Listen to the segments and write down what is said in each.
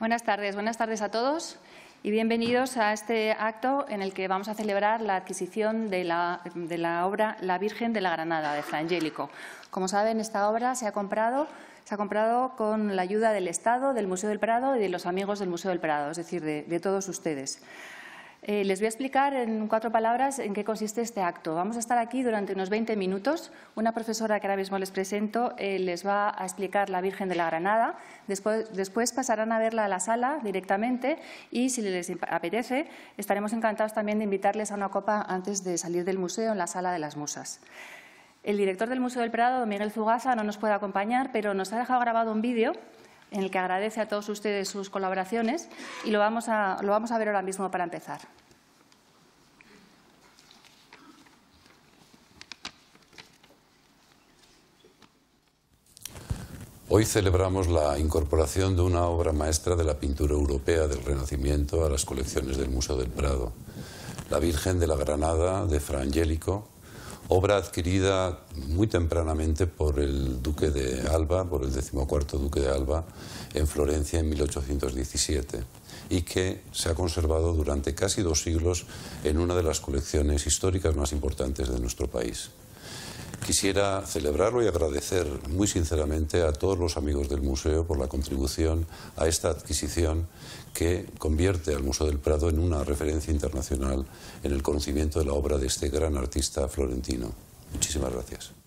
Buenas tardes, buenas tardes a todos y bienvenidos a este acto en el que vamos a celebrar la adquisición de la, obra La Virgen de la Granada de Frangélico. Como saben, esta obra se ha comprado con la ayuda del Estado, del Museo del Prado y de los amigos del Museo del Prado, es decir, de todos ustedes. Eh, les voy a explicar en cuatro palabras en qué consiste este acto. Vamos a estar aquí durante unos 20 minutos. Una profesora que ahora mismo les presento eh, les va a explicar la Virgen de la Granada. Después, después, pasarán a verla a la sala directamente y, si les apetece, estaremos encantados también de invitarles a una copa antes de salir del museo en la Sala de las Musas. El director del Museo del Prado, Miguel Zugaza, no nos puede acompañar, pero nos ha dejado grabado un vídeo en el que agradece a todos ustedes sus colaboraciones y lo vamos a, ver ahora mismo para empezar. Hoy celebramos la incorporación de una obra maestra de la pintura europea del Renacimiento a las colecciones del Museo del Prado, La Virgen de la Granada de Fra Angelico, obra adquirida muy tempranamente por el duque de Alba, por el decimocuarto duque de Alba, en Florencia en 1817, y que se ha conservado durante casi dos siglos en una de las colecciones históricas más importantes de nuestro país. Quisiera celebrarlo y agradecer muy sinceramente a todos los amigos del museo por la contribución a esta adquisición que convierte al Museo del Prado en una referencia internacional en el conocimiento de la obra de este gran artista florentino. Muchísimas gracias.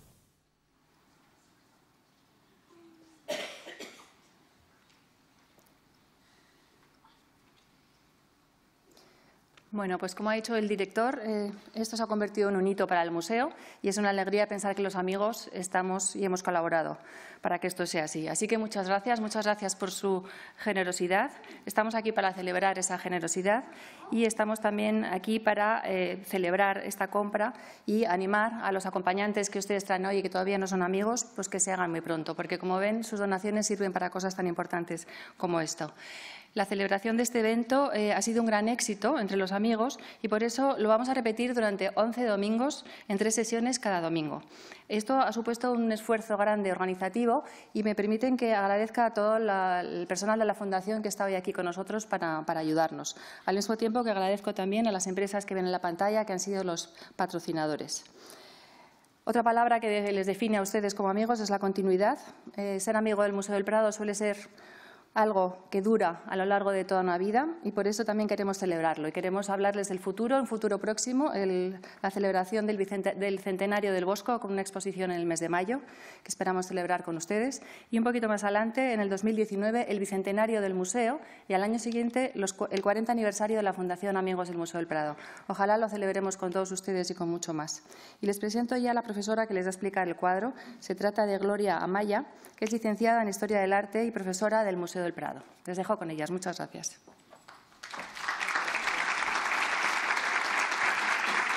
Bueno, pues como ha dicho el director, eh, esto se ha convertido en un hito para el museo y es una alegría pensar que los amigos estamos y hemos colaborado para que esto sea así. Así que muchas gracias, muchas gracias por su generosidad. Estamos aquí para celebrar esa generosidad y estamos también aquí para eh, celebrar esta compra y animar a los acompañantes que ustedes traen hoy y que todavía no son amigos, pues que se hagan muy pronto, porque como ven, sus donaciones sirven para cosas tan importantes como esto. La celebración de este evento eh, ha sido un gran éxito entre los amigos y por eso lo vamos a repetir durante 11 domingos en tres sesiones cada domingo. Esto ha supuesto un esfuerzo grande organizativo y me permiten que agradezca a todo el personal de la Fundación que está hoy aquí con nosotros para, ayudarnos. Al mismo tiempo que agradezco también a las empresas que ven en la pantalla que han sido los patrocinadores. Otra palabra que les define a ustedes como amigos es la continuidad. Eh, ser amigo del Museo del Prado suele ser algo que dura a lo largo de toda una vida y por eso también queremos celebrarlo y queremos hablarles del futuro, un futuro próximo, la celebración del, del, centenario del Bosco con una exposición en el mes de mayo que esperamos celebrar con ustedes y un poquito más adelante, en el 2019, el bicentenario del museo y al año siguiente el 40 aniversario de la Fundación Amigos del Museo del Prado. Ojalá lo celebremos con todos ustedes y con mucho más. Y les presento ya a la profesora que les va a explicar el cuadro. Se trata de Gloria Amaya, que es licenciada en Historia del Arte y profesora del Museo del Prado. Les dejo con ellas. Muchas gracias.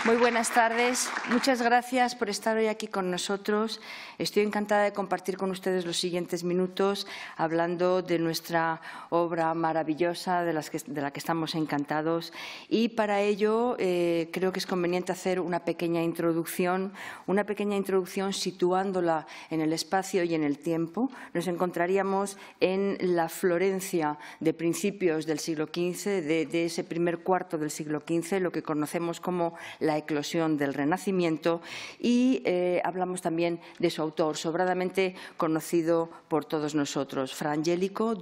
Muy buenas tardes. Muchas gracias por estar hoy aquí con nosotros. Estoy encantada de compartir con ustedes los siguientes minutos hablando de nuestra obra maravillosa de, de la que estamos encantados. Y para ello eh, creo que es conveniente hacer una pequeña introducción, una pequeña introducción situándola en el espacio y en el tiempo. Nos encontraríamos en la Florencia de principios del siglo XV, de, de ese primer cuarto del siglo XV, lo que conocemos como la eclosión del Renacimiento y eh, hablamos también de su autor, sobradamente conocido por todos nosotros, Fra Angelico,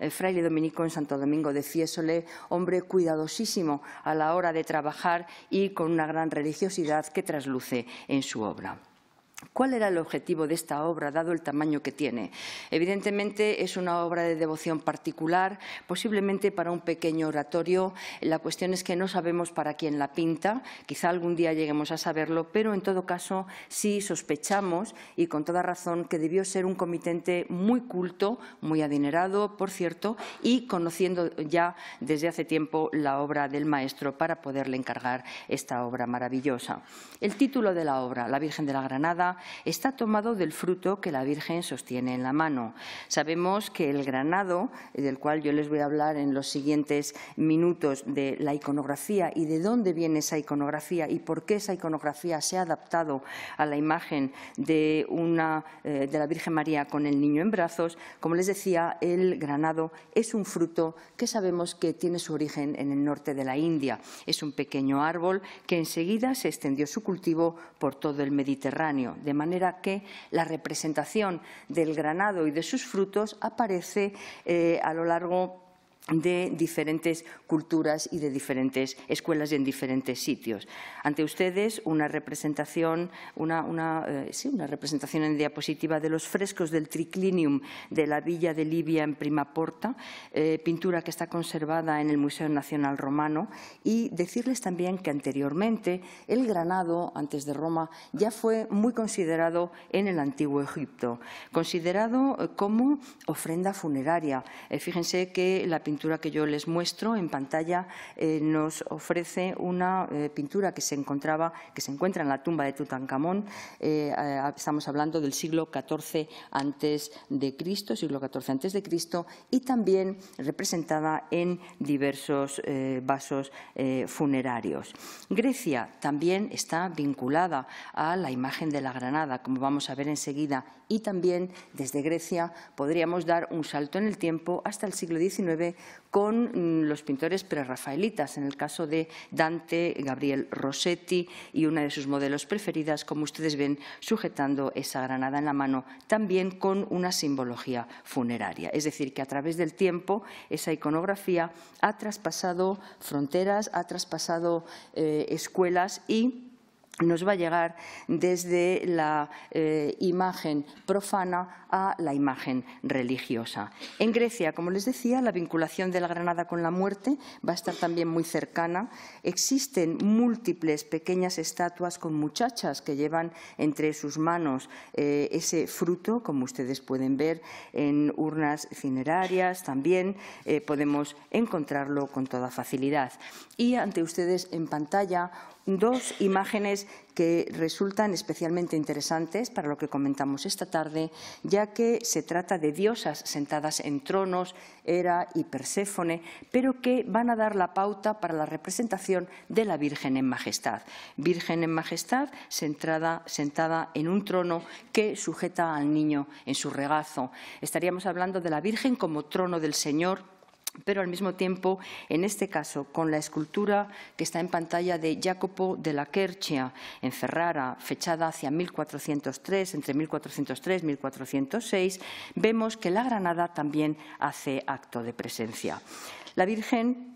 eh, fraile dominico en Santo Domingo de Fiesole, hombre cuidadosísimo a la hora de trabajar y con una gran religiosidad que trasluce en su obra. ¿Cuál era el objetivo de esta obra, dado el tamaño que tiene? Evidentemente, es una obra de devoción particular, posiblemente para un pequeño oratorio. La cuestión es que no sabemos para quién la pinta, quizá algún día lleguemos a saberlo, pero en todo caso sí sospechamos, y con toda razón, que debió ser un comitente muy culto, muy adinerado, por cierto, y conociendo ya desde hace tiempo la obra del maestro para poderle encargar esta obra maravillosa. El título de la obra, La Virgen de la Granada, está tomado del fruto que la Virgen sostiene en la mano. Sabemos que el granado, del cual yo les voy a hablar en los siguientes minutos de la iconografía y de dónde viene esa iconografía y por qué esa iconografía se ha adaptado a la imagen de eh, la Virgen María con el niño en brazos, como les decía, el granado es un fruto que sabemos que tiene su origen en el norte de la India. Es un pequeño árbol que enseguida se extendió su cultivo por todo el Mediterráneo de manera que la representación del granado y de sus frutos aparece eh, a lo largo de diferentes culturas y de diferentes escuelas y en diferentes sitios. Ante ustedes una representación, eh, una, representación en diapositiva de los frescos del triclinium de la villa de Libia en Primaporta, eh, pintura que está conservada en el Museo Nacional Romano y decirles también que anteriormente el granado, antes de Roma, ya fue muy considerado en el antiguo Egipto, considerado eh, como ofrenda funeraria. Eh, fíjense que la pintura la pintura que yo les muestro en pantalla eh, nos ofrece una eh, pintura que se, encontraba, que se encuentra en la tumba de Tutankamón. Eh, estamos hablando del siglo XIV antes de Cristo, siglo XIV antes de Cristo, y también representada en diversos vasos funerarios. Grecia también está vinculada a la imagen de la Granada, como vamos a ver enseguida y también desde Grecia podríamos dar un salto en el tiempo hasta el siglo XIX con mm, los pintores prerrafaelitas, en el caso de Dante, Gabriel Rossetti y una de sus modelos preferidas, como ustedes ven, sujetando esa granada en la mano, también con una simbología funeraria. Es decir, que a través del tiempo esa iconografía ha traspasado fronteras, ha traspasado eh, escuelas y nos va a llegar desde la eh, imagen profana a la imagen religiosa. En Grecia, como les decía, la vinculación de la granada con la muerte va a estar también muy cercana. Existen múltiples pequeñas estatuas con muchachas que llevan entre sus manos eh, ese fruto, como ustedes pueden ver en urnas cinerarias también eh, podemos encontrarlo con toda facilidad. Y ante ustedes en pantalla dos imágenes que resultan especialmente interesantes para lo que comentamos esta tarde, ya que se trata de diosas sentadas en tronos, Hera y Perséfone, pero que van a dar la pauta para la representación de la Virgen en Majestad. Virgen en Majestad sentada, sentada en un trono que sujeta al niño en su regazo. Estaríamos hablando de la Virgen como trono del Señor pero al mismo tiempo, en este caso, con la escultura que está en pantalla de Jacopo de la Quercia en Ferrara, fechada hacia 1403, entre 1403 y 1406, vemos que la Granada también hace acto de presencia. La Virgen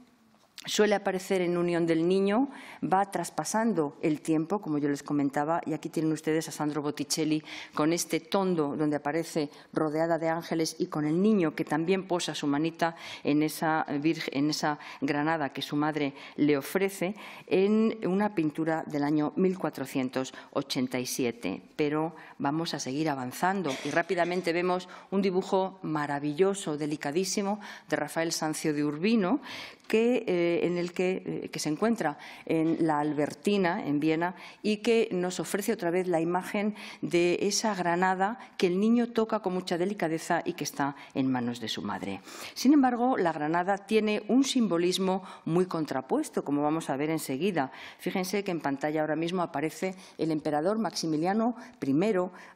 suele aparecer en Unión del Niño, va traspasando el tiempo, como yo les comentaba, y aquí tienen ustedes a Sandro Botticelli con este tondo donde aparece rodeada de ángeles y con el niño que también posa su manita en esa, en esa granada que su madre le ofrece en una pintura del año 1487. Pero vamos a seguir avanzando y rápidamente vemos un dibujo maravilloso, delicadísimo, de Rafael Sancio de Urbino, que, eh, en el eh, que, se encuentra en la Albertina, en Viena, y que nos ofrece otra vez la imagen de esa granada que el niño toca con mucha delicadeza y que está en manos de su madre. Sin embargo, la granada tiene un simbolismo muy contrapuesto, como vamos a ver enseguida. Fíjense que en pantalla ahora mismo aparece el emperador Maximiliano I,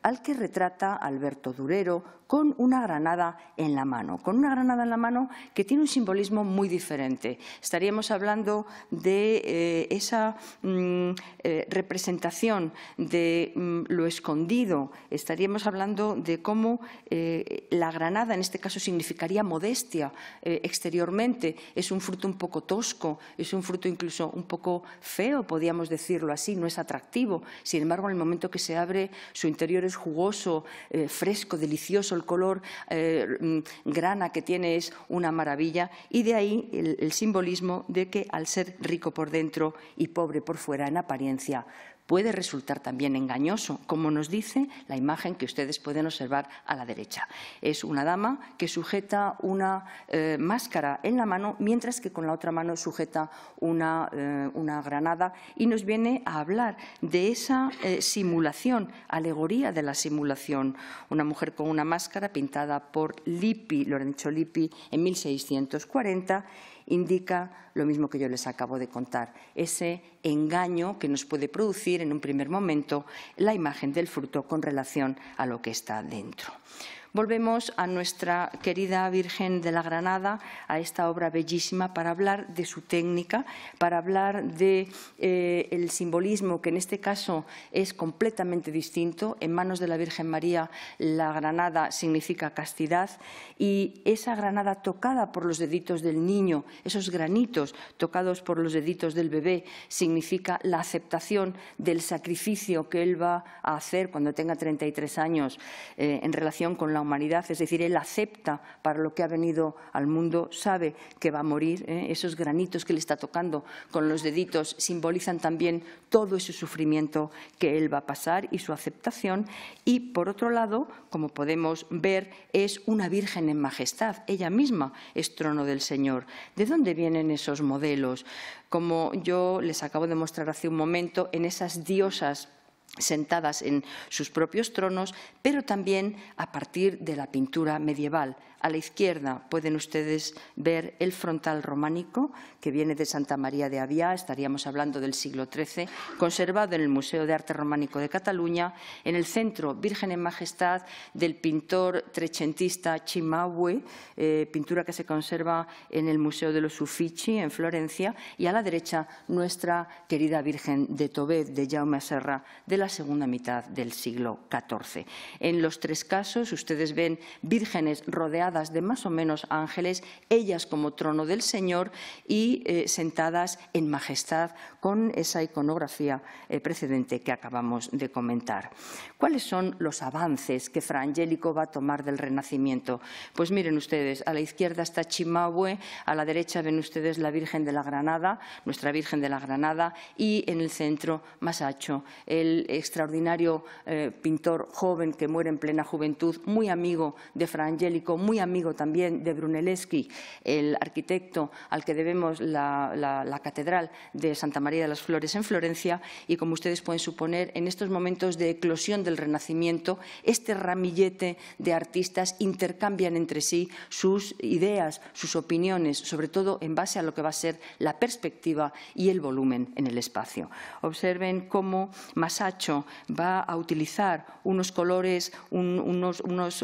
al que retrata Alberto Durero con una granada en la mano, con una granada en la mano que tiene un simbolismo muy diferente Estaríamos hablando de eh, esa mm, eh, representación de mm, lo escondido. Estaríamos hablando de cómo eh, la granada, en este caso, significaría modestia exteriormente. Es un fruto un poco tosco, es un fruto incluso un poco feo, podríamos decirlo así, no es atractivo. Sin embargo, en el momento que se abre, su interior es jugoso, fresco, delicioso, el color mm, grana que tiene es una maravilla y de ahí el simbolismo de que al ser rico por dentro y pobre por fuera en apariencia, puede resultar también engañoso, como nos dice la imagen que ustedes pueden observar a la derecha. Es una dama que sujeta una eh, máscara en la mano, mientras que con la otra mano sujeta una, eh, granada y nos viene a hablar de esa eh, simulación, alegoría de la simulación. Una mujer con una máscara pintada por Lippi, Lorenzo Lippi, en 1640 indica lo mismo que yo les acabo de contar, ese engaño que nos puede producir en un primer momento la imagen del fruto con relación a lo que está dentro. Volvemos a nuestra querida Virgen de la Granada, a esta obra bellísima, para hablar de su técnica, para hablar del de, eh, simbolismo, que en este caso es completamente distinto. En manos de la Virgen María, la Granada significa castidad y esa Granada tocada por los deditos del niño, esos granitos tocados por los deditos del bebé, significa la aceptación del sacrificio que él va a hacer cuando tenga 33 años eh, en relación con la humanidad, es decir, él acepta para lo que ha venido al mundo, sabe que va a morir, ¿eh? esos granitos que le está tocando con los deditos simbolizan también todo ese sufrimiento que él va a pasar y su aceptación. Y por otro lado, como podemos ver, es una virgen en majestad, ella misma es trono del Señor. ¿De dónde vienen esos modelos? Como yo les acabo de mostrar hace un momento, en esas diosas sentadas en sus propios tronos, pero también a partir de la pintura medieval. A la izquierda pueden ustedes ver el frontal románico que viene de Santa María de Avia, estaríamos hablando del siglo XIII, conservado en el Museo de Arte Románico de Cataluña. En el centro, Virgen en Majestad del pintor trecentista Chimahue, eh, pintura que se conserva en el Museo de los Uffizi en Florencia. Y a la derecha, nuestra querida Virgen de Tobet, de Jaume Serra, de la segunda mitad del siglo XIV. En los tres casos ustedes ven vírgenes rodeadas de más o menos ángeles, ellas como trono del Señor y eh, sentadas en majestad con esa iconografía eh, precedente que acabamos de comentar. ¿Cuáles son los avances que Fra Angelico va a tomar del Renacimiento? Pues miren ustedes, a la izquierda está Chimabue, a la derecha ven ustedes la Virgen de la Granada, nuestra Virgen de la Granada, y en el centro, Masacho, el extraordinario eh, pintor joven que muere en plena juventud, muy amigo de Fra Angelico, muy amigo también de Brunelleschi, el arquitecto al que debemos la, catedral de Santa María de las Flores en Florencia y, como ustedes pueden suponer, en estos momentos de eclosión del Renacimiento, este ramillete de artistas intercambian entre sí sus ideas, sus opiniones, sobre todo en base a lo que va a ser la perspectiva y el volumen en el espacio. Observen cómo Masaccio va a utilizar unos colores, unos,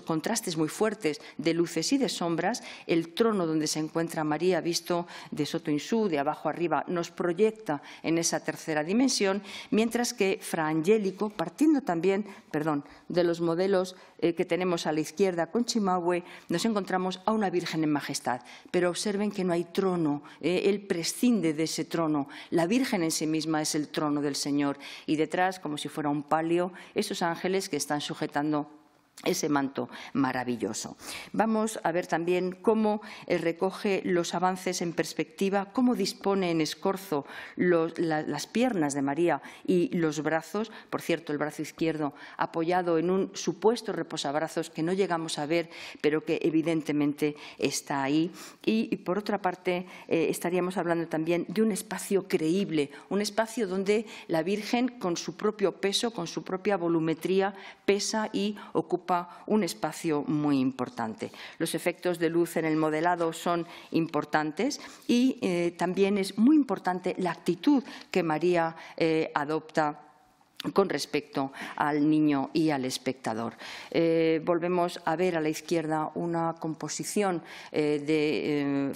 contrastes muy fuertes de luces y de sombras, el trono donde se encuentra María, visto de Soto su, de abajo arriba, nos proyecta en esa tercera dimensión, mientras que Fra Angélico, partiendo también perdón, de los modelos eh, que tenemos a la izquierda con Chimahue, nos encontramos a una Virgen en majestad. Pero observen que no hay trono, eh, él prescinde de ese trono. La Virgen en sí misma es el trono del Señor. Y detrás, como si si fuera un palio, esos ángeles que están sujetando ese manto maravilloso. Vamos a ver también cómo eh, recoge los avances en perspectiva, cómo dispone en escorzo las piernas de María y los brazos, por cierto, el brazo izquierdo apoyado en un supuesto reposabrazos que no llegamos a ver, pero que evidentemente está ahí. Y, por otra parte, eh, estaríamos hablando también de un espacio creíble, un espacio donde la Virgen, con su propio peso, con su propia volumetría, pesa y ocupa un espacio muy importante. Los efectos de luz en el modelado son importantes y eh, también es muy importante la actitud que María eh, adopta con respecto al niño y al espectador. Eh, volvemos a ver a la izquierda una composición eh, de,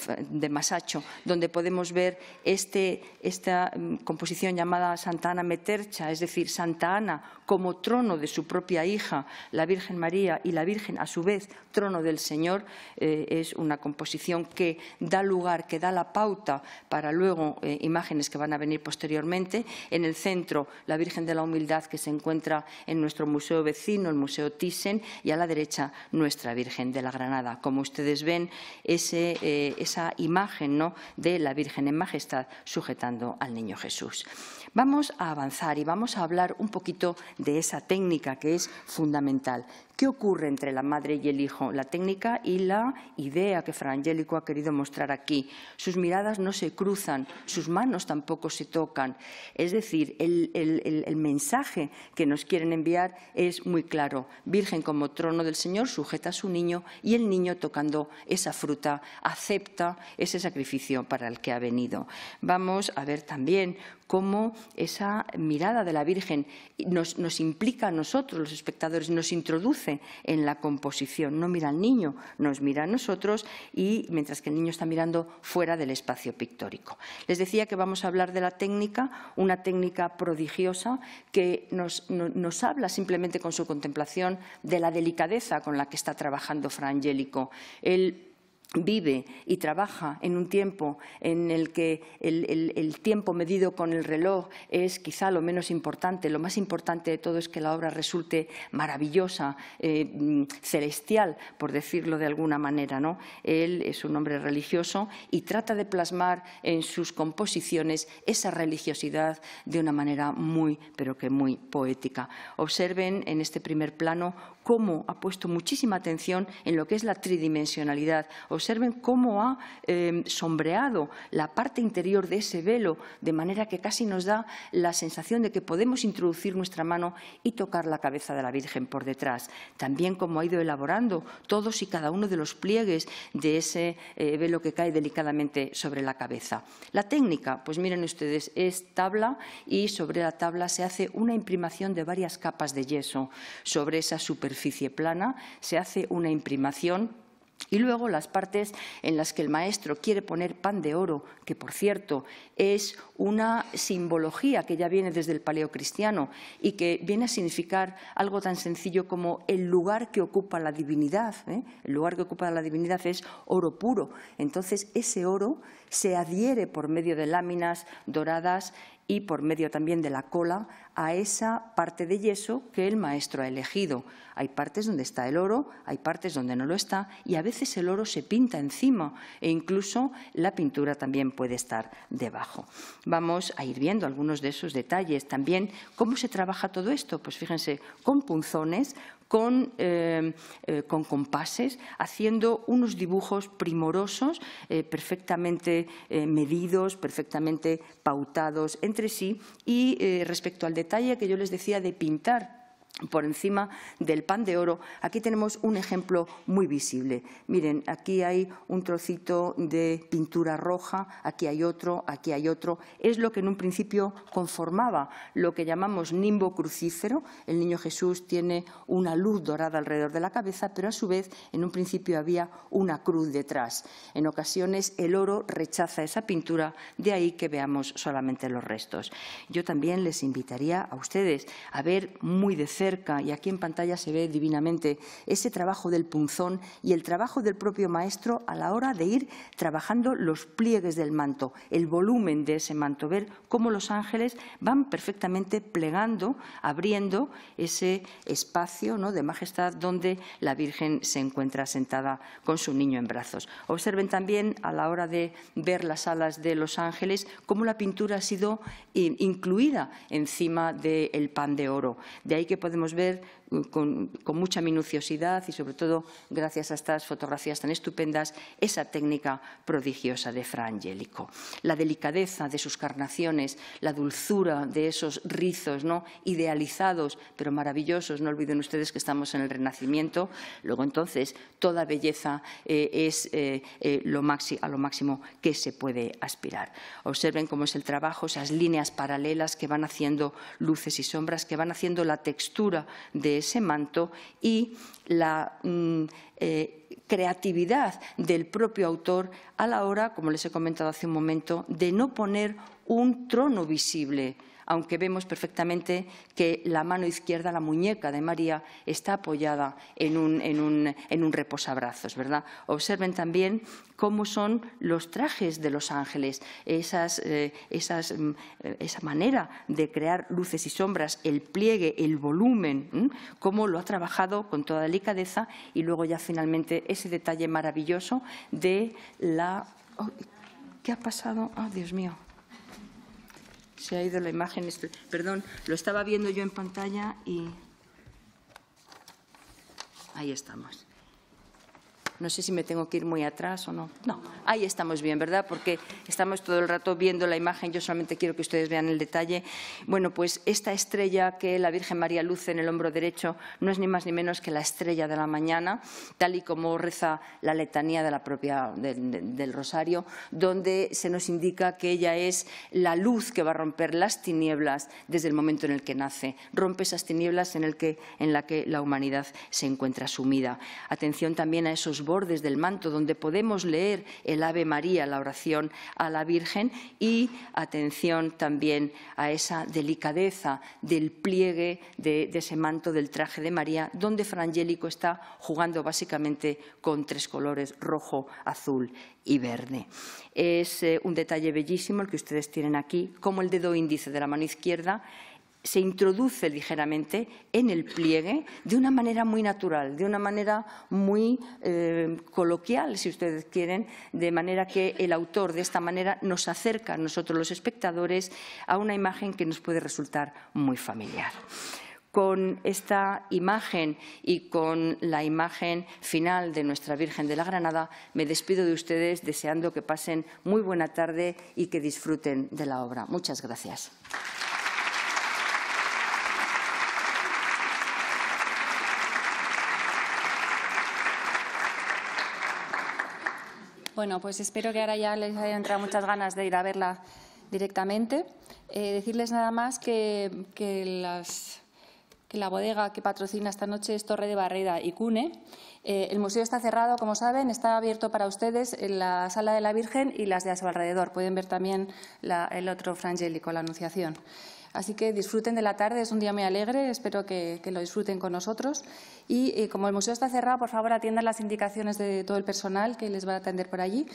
eh, Masacho, donde podemos ver este, esta mm, composición llamada Santa Ana Metercha, es decir, Santa Ana como trono de su propia hija, la Virgen María, y la Virgen, a su vez, trono del Señor, es una composición que da lugar, que da la pauta para luego imágenes que van a venir posteriormente. En el centro, la Virgen de la que se encuentra en nuestro museo vecino, el Museo Thyssen, y a la derecha nuestra Virgen de la Granada. Como ustedes ven, eh, esa imagen ¿no? de la Virgen en Majestad sujetando al Niño Jesús. Vamos a avanzar y vamos a hablar un poquito de esa técnica que es fundamental. ¿Qué ocurre entre la madre y el hijo? La técnica y la idea que Fra ha querido mostrar aquí. Sus miradas no se cruzan, sus manos tampoco se tocan. Es decir, el, mensaje que nos quieren enviar es muy claro. Virgen como trono del Señor sujeta a su niño y el niño tocando esa fruta acepta ese sacrificio para el que ha venido. Vamos a ver también cómo esa mirada de la Virgen nos implica a nosotros, los espectadores, nos introduce en la composición. No mira al niño, nos mira a nosotros y mientras que el niño está mirando fuera del espacio pictórico. Les decía que vamos a hablar de la técnica, una técnica prodigiosa que nos, habla simplemente con su contemplación de la delicadeza con la que está trabajando Fra Angelico vive y trabaja en un tiempo en el que el, tiempo medido con el reloj es quizá lo menos importante, lo más importante de todo es que la obra resulte maravillosa, eh, mm, celestial, por decirlo de alguna manera. ¿no? Él es un hombre religioso y trata de plasmar en sus composiciones esa religiosidad de una manera muy, pero que muy poética. Observen en este primer plano cómo ha puesto muchísima atención en lo que es la tridimensionalidad observen cómo ha em, sombreado la parte interior de ese velo, de manera que casi nos da la sensación de que podemos introducir nuestra mano y tocar la cabeza de la Virgen por detrás. También cómo ha ido elaborando todos y cada uno de los pliegues de ese eh, velo que cae delicadamente sobre la cabeza. La técnica, pues miren ustedes, es tabla y sobre la tabla se hace una imprimación de varias capas de yeso. Sobre esa superficie plana se hace una imprimación y luego las partes en las que el maestro quiere poner pan de oro, que por cierto es una simbología que ya viene desde el paleocristiano y que viene a significar algo tan sencillo como el lugar que ocupa la divinidad. ¿eh? El lugar que ocupa la divinidad es oro puro. Entonces ese oro se adhiere por medio de láminas doradas y por medio también de la cola a esa parte de yeso que el maestro ha elegido. Hay partes donde está el oro, hay partes donde no lo está y a veces el oro se pinta encima e incluso la pintura también puede estar debajo. Vamos a ir viendo algunos de esos detalles. También cómo se trabaja todo esto. Pues fíjense, con punzones, con, eh, eh, compases, haciendo unos dibujos primorosos, eh, perfectamente medidos, perfectamente pautados entre sí y respecto al detalle detalle que yo les decía de pintar por encima del pan de oro, aquí tenemos un ejemplo muy visible. Miren, aquí hay un trocito de pintura roja, aquí hay otro, aquí hay otro. Es lo que en un principio conformaba lo que llamamos nimbo crucífero. El niño Jesús tiene una luz dorada alrededor de la cabeza, pero a su vez en un principio había una cruz detrás. En ocasiones el oro rechaza esa pintura, de ahí que veamos solamente los restos. Yo también les invitaría a ustedes a ver muy de cerca y aquí en pantalla se ve divinamente, ese trabajo del punzón y el trabajo del propio maestro a la hora de ir trabajando los pliegues del manto, el volumen de ese manto, ver cómo los ángeles van perfectamente plegando, abriendo ese espacio de majestad donde la Virgen se encuentra sentada con su niño en brazos. Observen también a la hora de ver las alas de los ángeles cómo la pintura ha sido eh, incluida encima del pan de oro. De ahí que podemos podemos ver con, mucha minuciosidad y sobre todo gracias a estas fotografías tan estupendas esa técnica prodigiosa de Fra Angelico La delicadeza de sus carnaciones, la dulzura de esos rizos idealizados pero maravillosos, no olviden ustedes que estamos en el Renacimiento, luego entonces toda belleza eh, es eh, eh, lo a lo máximo que se puede aspirar. Observen cómo es el trabajo, esas líneas paralelas que van haciendo luces y sombras, que van haciendo la textura de ese manto y la mm, eh, creatividad del propio autor a la hora, como les he comentado hace un momento, de no poner un trono visible aunque vemos perfectamente que la mano izquierda, la muñeca de María, está apoyada en un, reposabrazos. ¿verdad? Observen también cómo son los trajes de los ángeles, eh, mm, eh, esa manera de crear luces y sombras, el pliegue, el volumen, cómo lo ha trabajado con toda delicadeza y luego ya finalmente ese detalle maravilloso de la... ¿Qué ha pasado? Ah, oh, Dios mío. Se ha ido la imagen. Este, perdón, lo estaba viendo yo en pantalla y. Ahí estamos. No sé si me tengo que ir muy atrás o no. No, ahí estamos bien, ¿verdad? Porque estamos todo el rato viendo la imagen. Yo solamente quiero que ustedes vean el detalle. Bueno, pues esta estrella que la Virgen María luce en el hombro derecho no es ni más ni menos que la estrella de la mañana, tal y como reza la letanía de la propia, del Rosario, donde se nos indica que ella es la luz que va a romper las tinieblas desde el momento en el que nace. Rompe esas tinieblas en, el que, en la que la humanidad se encuentra sumida. Atención también a esos bordes del manto, donde podemos leer el Ave María, la oración a la Virgen, y atención también a esa delicadeza del pliegue de, ese manto del traje de María, donde Frangélico está jugando básicamente con tres colores, rojo, azul y verde. Es eh, un detalle bellísimo el que ustedes tienen aquí, como el dedo índice de la mano izquierda se introduce ligeramente en el pliegue de una manera muy natural, de una manera muy eh, coloquial, si ustedes quieren, de manera que el autor de esta manera nos acerca a nosotros los espectadores a una imagen que nos puede resultar muy familiar con esta imagen y con la imagen final de nuestra Virgen de la Granada, me despido de ustedes deseando que pasen muy buena tarde y que disfruten de la obra. Muchas gracias. Bueno, pues espero que ahora ya les haya entrado muchas ganas de ir a verla directamente. Eh, decirles nada más que, que, la bodega que patrocina esta noche es Torre de Barrera y Cune. Eh, el museo está cerrado, como saben, está abierto para ustedes en la Sala de la Virgen y las de a su alrededor. Pueden ver también el otro frangélico, la Anunciación. Así que disfruten de la tarde, es un día muy alegre, espero que, lo disfruten con nosotros. Y eh, como el museo está cerrado, por favor atiendan las indicaciones de todo el personal que les va a atender por allí.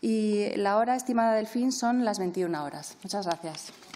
Y la hora estimada del fin son las 21 horas. Muchas gracias.